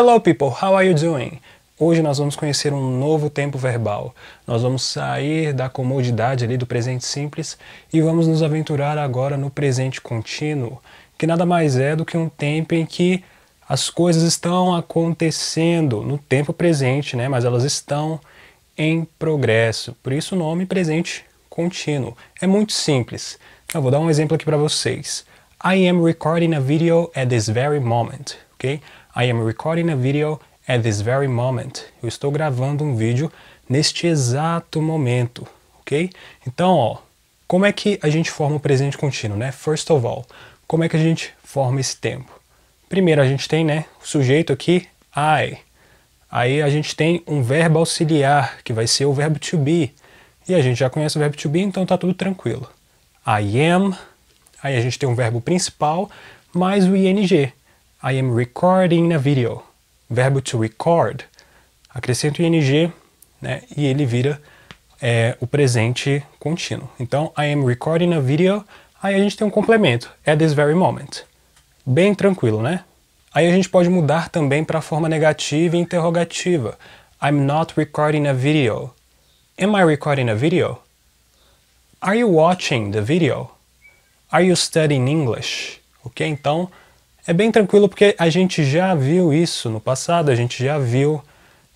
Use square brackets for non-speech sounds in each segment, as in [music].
Hello people, how are you doing? Hoje nós vamos conhecer um novo tempo verbal. Nós vamos sair da comodidade ali do presente simples e vamos nos aventurar agora no presente contínuo, que nada mais é do que um tempo em que as coisas estão acontecendo no tempo presente, né? Mas elas estão em progresso. Por isso o nome presente contínuo. É muito simples. Eu vou dar um exemplo aqui para vocês. I am recording a video at this very moment, ok? I am recording a video at this very moment. Eu estou gravando um vídeo neste exato momento, ok? Então, ó, como é que a gente forma o presente contínuo, né? First of all, como é que a gente forma esse tempo? Primeiro a gente tem, né, o sujeito aqui, I. Aí a gente tem um verbo auxiliar, que vai ser o verbo to be. E a gente já conhece o verbo to be, então tá tudo tranquilo. I am. Aí a gente tem um verbo principal mais o ing. I am recording a video. Verbo to record. Acrescento ing né, e ele vira é, o presente contínuo. Então, I am recording a video. Aí a gente tem um complemento. At this very moment. Bem tranquilo, né? Aí a gente pode mudar também para a forma negativa e interrogativa. I'm not recording a video. Am I recording a video? Are you watching the video? Are you studying English? Ok? Então, é bem tranquilo porque a gente já viu isso no passado, a gente já viu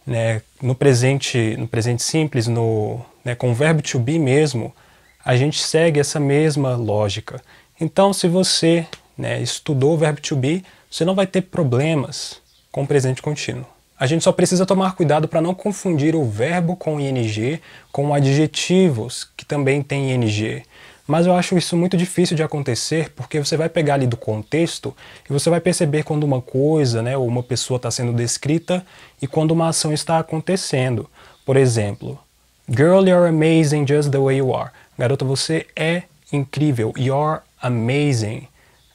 né, no presente, no presente simples, no, né, com o verbo to be mesmo, a gente segue essa mesma lógica. Então, se você né, estudou o verbo to be, você não vai ter problemas com o presente contínuo. A gente só precisa tomar cuidado para não confundir o verbo com ing com adjetivos que também têm ing. Mas eu acho isso muito difícil de acontecer porque você vai pegar ali do contexto e você vai perceber quando uma coisa né, ou uma pessoa está sendo descrita e quando uma ação está acontecendo. Por exemplo, Girl, you're amazing just the way you are. Garota, você é incrível. You're amazing.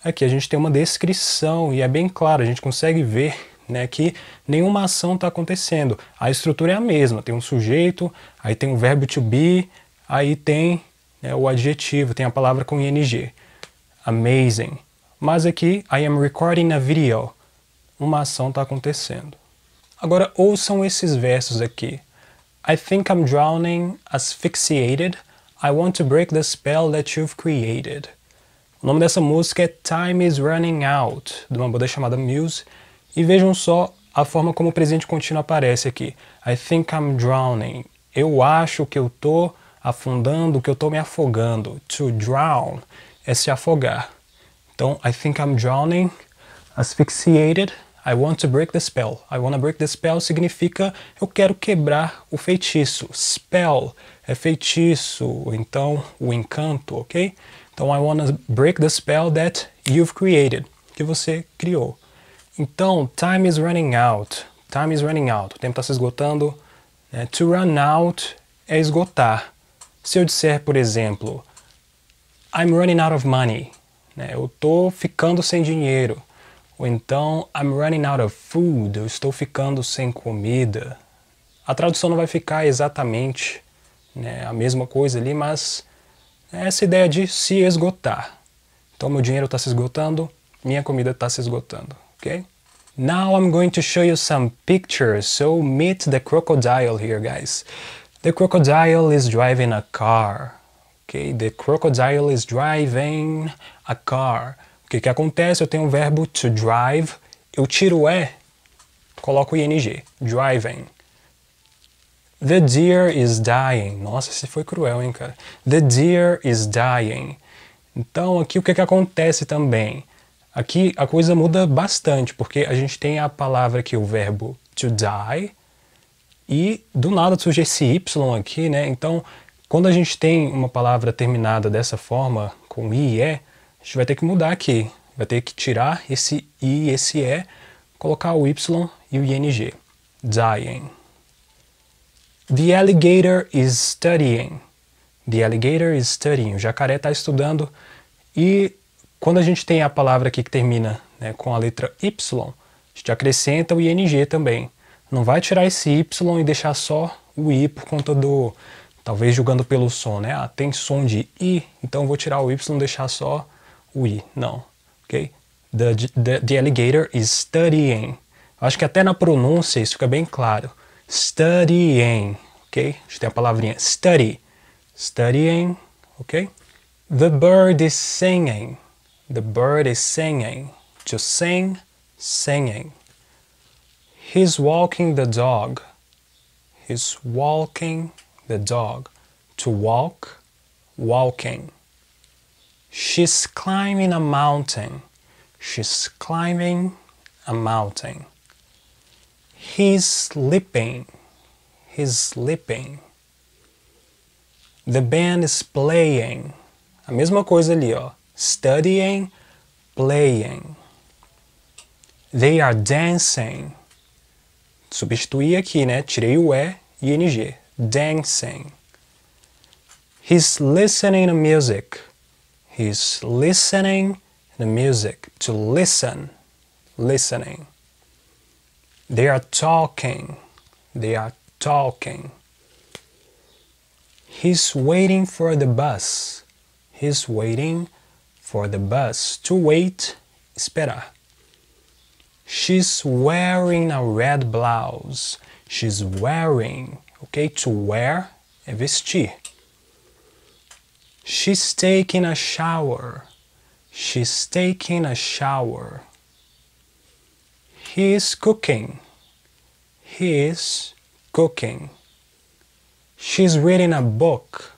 Aqui a gente tem uma descrição e é bem claro, a gente consegue ver né, que nenhuma ação está acontecendo. A estrutura é a mesma, tem um sujeito, aí tem um verbo to be, aí tem né, o adjetivo, tem a palavra com ing. Amazing. Mas aqui, I am recording a video. Uma ação está acontecendo. Agora ouçam esses versos aqui. I think I'm drowning, asphyxiated. I want to break the spell that you've created. O nome dessa música é Time is Running Out, de uma banda chamada Muse. E vejam só a forma como o presente contínuo aparece aqui. I think I'm drowning. Eu acho que eu tô afundando, que eu estou me afogando. To drown é se afogar. Então, I think I'm drowning, asphyxiated, I want to break the spell. I want to break the spell significa eu quero quebrar o feitiço. Spell é feitiço, então o encanto, ok? Então, I want to break the spell that you've created, que você criou. Então, time is running out. Time is running out. O tempo está se esgotando. É, to run out é esgotar. Se eu disser, por exemplo, I'm running out of money, né? eu estou ficando sem dinheiro. Ou então, I'm running out of food, eu estou ficando sem comida. A tradução não vai ficar exatamente né, a mesma coisa ali, mas é essa ideia de se esgotar. Então, meu dinheiro está se esgotando, minha comida está se esgotando, ok? Now I'm going to show you some pictures, so meet the crocodile here, guys. The crocodile is driving a car. Okay? The crocodile is driving a car. O que, que acontece? Eu tenho o verbo to drive, eu tiro o E, coloco o ING. Driving. The deer is dying. Nossa, esse foi cruel, hein, cara? The deer is dying. Então, aqui o que, que acontece também? Aqui a coisa muda bastante, porque a gente tem a palavra aqui, o verbo to die, e do nada surge esse Y aqui, né? Então, quando a gente tem uma palavra terminada dessa forma, com I e E, a gente vai ter que mudar aqui. Vai ter que tirar esse I e esse E, colocar o Y e o ING. Dying. The alligator is studying. The alligator is studying. O jacaré está estudando. E quando a gente tem a palavra aqui que termina né, com a letra Y, a gente acrescenta o ING também. Não vai tirar esse Y e deixar só o I por conta do. Talvez julgando pelo som, né? Ah, tem som de I, então vou tirar o Y e deixar só o I. Não, ok? The, the, the alligator is studying. Acho que até na pronúncia isso fica bem claro. Studying, ok? A gente tem a palavrinha study. Studying, ok? The bird is singing. The bird is singing. To sing, singing. He's walking the dog. He's walking the dog. To walk, walking. She's climbing a mountain. She's climbing a mountain. He's sleeping. He's sleeping. The band is playing. A mesma coisa ali, ó. Studying, playing. They are dancing. Substituí aqui, né? Tirei o E e ING. Dancing. He's listening to music. He's listening to music. To listen. Listening. They are talking. They are talking. He's waiting for the bus. He's waiting for the bus. To wait, esperar. She's wearing a red blouse. She's wearing, okay? To wear é vestir. She's taking a shower. She's taking a shower. He's cooking. He's cooking. She's reading a book.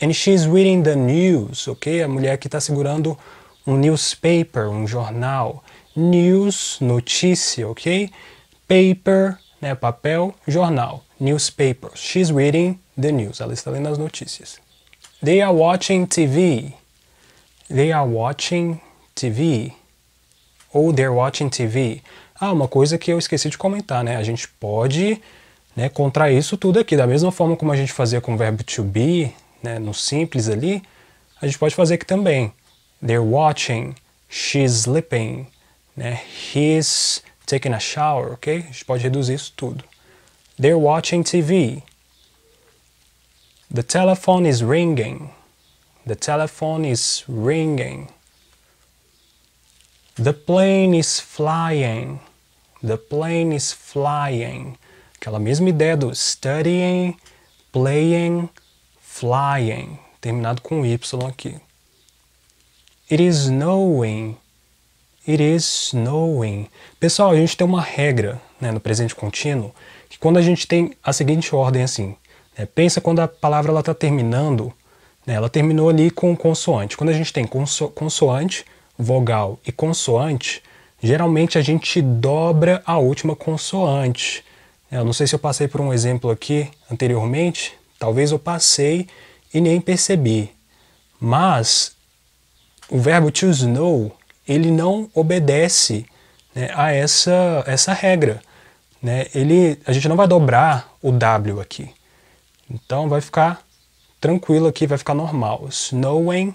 And she's reading the news, ok? A mulher que está segurando um newspaper, um jornal. news, notícia, ok? Paper, né, papel, jornal, newspaper. She's reading the news. Ela está lendo as notícias. They are watching TV. They are watching TV. Ou they're watching TV. Ah, uma coisa que eu esqueci de comentar, né? A gente pode né, contrair isso tudo aqui. Da mesma forma como a gente fazia com o verbo to be, né, no simples ali, a gente pode fazer aqui também. They're watching. She's sleeping. Né? He's taking a shower, ok? A gente pode reduzir isso tudo. They're watching TV. The telephone is ringing. The telephone is ringing. The plane is flying. The plane is flying. Aquela mesma ideia do studying, playing, flying. Terminado com Y aqui. It is snowing. It is snowing. Pessoal, a gente tem uma regra né, no presente contínuo que quando a gente tem a seguinte ordem assim, né, pensa quando a palavra está terminando, né, ela terminou ali com consoante. Quando a gente tem conso consoante, vogal e consoante, geralmente a gente dobra a última consoante. É, eu não sei se eu passei por um exemplo aqui anteriormente, talvez eu passei e nem percebi. Mas o verbo to snow ele não obedece né, a essa, essa regra. Né? Ele, a gente não vai dobrar o W aqui. Então vai ficar tranquilo aqui, vai ficar normal. Snowing.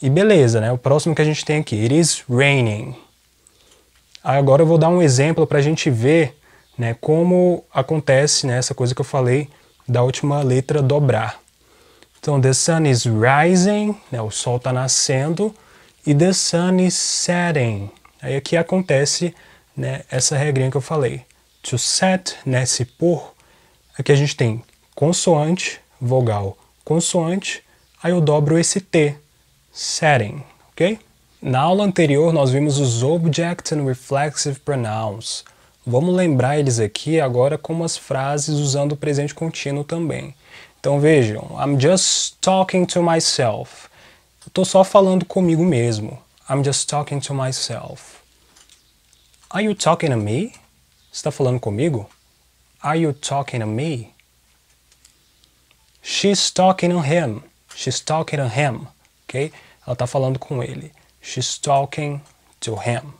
E beleza, né? O próximo que a gente tem aqui, it is raining. Agora eu vou dar um exemplo para a gente ver né, como acontece né, essa coisa que eu falei da última letra dobrar. Então, the sun is rising, né, o sol está nascendo e the sun is setting. Aí aqui acontece né, essa regrinha que eu falei. To set, né, se pôr, aqui a gente tem consoante, vogal, consoante, aí eu dobro esse T, setting, ok? Na aula anterior nós vimos os object and reflexive pronouns. Vamos lembrar eles aqui agora como as frases usando o presente contínuo também. Então vejam, I'm just talking to myself. Eu tô só falando comigo mesmo. I'm just talking to myself. Are you talking to me? Está falando comigo? Are you talking to me? She's talking to him. She's talking to him. Ok? Ela está falando com ele. She's talking to him.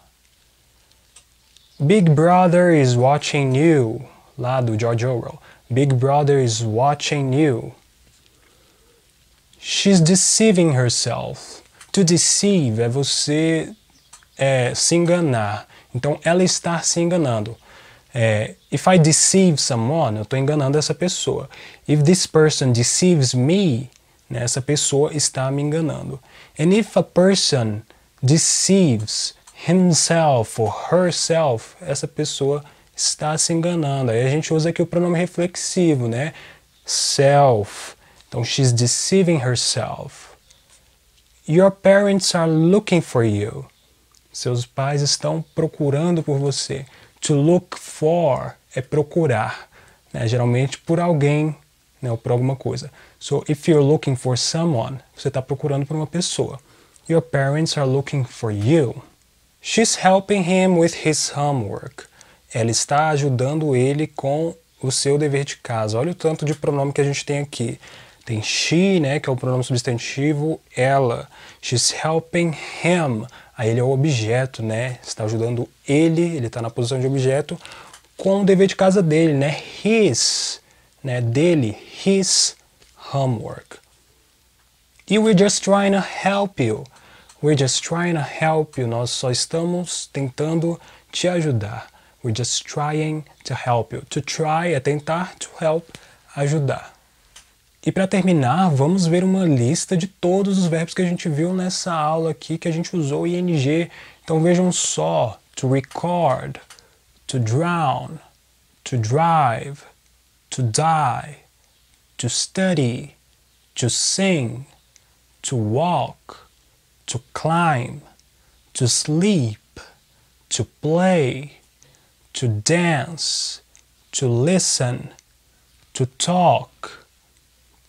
Big Brother is watching you. Lá do George Orwell. Big Brother is watching you. She's deceiving herself. To deceive é você é, se enganar. Então, ela está se enganando. É, if I deceive someone, eu estou enganando essa pessoa. If this person deceives me, né, essa pessoa está me enganando. And if a person deceives himself or herself, essa pessoa está se enganando. Aí a gente usa aqui o pronome reflexivo, né? Self, então, she's deceiving herself. Your parents are looking for you. Seus pais estão procurando por você. To look for é procurar, né? geralmente por alguém né? ou por alguma coisa. So, if you're looking for someone, você está procurando por uma pessoa. Your parents are looking for you. She's helping him with his homework. Ela está ajudando ele com o seu dever de casa. Olha o tanto de pronome que a gente tem aqui. Tem she, né, que é o pronome substantivo, ela. She's helping him. Aí ele é o objeto, né? Está ajudando ele, ele está na posição de objeto com o dever de casa dele, né? His, né, dele, his homework. E we're just trying to help you. We're just trying to help you. Nós só estamos tentando te ajudar. We're just trying to help you. To try é tentar, to help, ajudar. E para terminar, vamos ver uma lista de todos os verbos que a gente viu nessa aula aqui que a gente usou ing. Então vejam só: to record, to drown, to drive, to die, to study, to sing, to walk, to climb, to sleep, to play, to dance, to listen, to talk.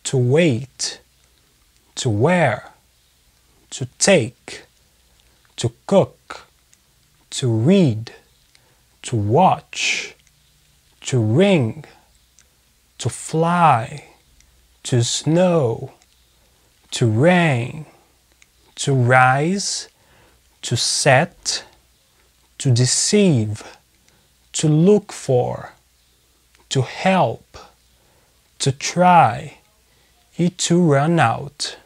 to wait, to wear, to take, to cook, to read, to watch, to ring, to fly, to snow, to rain, to rise, to set, to deceive, to look for, to help, to try e to run out.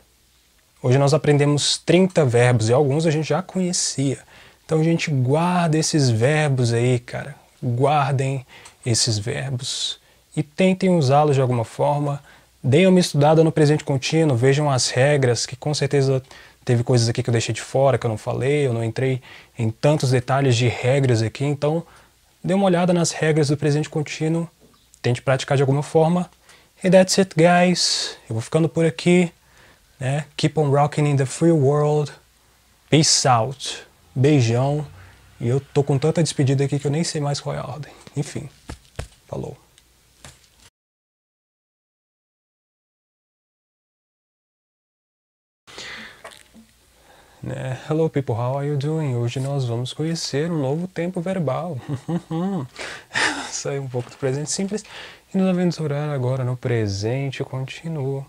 Hoje nós aprendemos 30 verbos e alguns a gente já conhecia. Então, a gente, guarda esses verbos aí, cara. Guardem esses verbos e tentem usá-los de alguma forma. Deem uma estudada no presente contínuo, vejam as regras, que com certeza teve coisas aqui que eu deixei de fora, que eu não falei, eu não entrei em tantos detalhes de regras aqui. Então, dê uma olhada nas regras do presente contínuo, tente praticar de alguma forma e that's it, guys. Eu vou ficando por aqui. Né? Keep on rocking in the free world. Peace out. Beijão. E eu tô com tanta despedida aqui que eu nem sei mais qual é a ordem. Enfim, falou. Né? Hello people, how are you doing? Hoje nós vamos conhecer um novo tempo verbal. [laughs] Saiu um pouco do presente simples e nos aventurar agora no presente contínuo,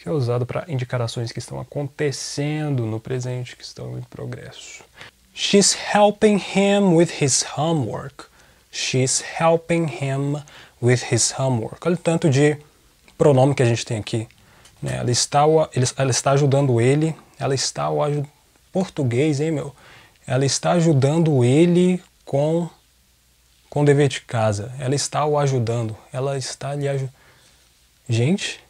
que é usado para indicar ações que estão acontecendo no presente, que estão em progresso. She's helping him with his homework. She's helping him with his homework. Olha o tanto de pronome que a gente tem aqui. Né? Ela, está, ela está ajudando ele, ela está o português, hein, meu? Ela está ajudando ele com com o dever de casa, ela está o ajudando, ela está lhe ajudando. Gente,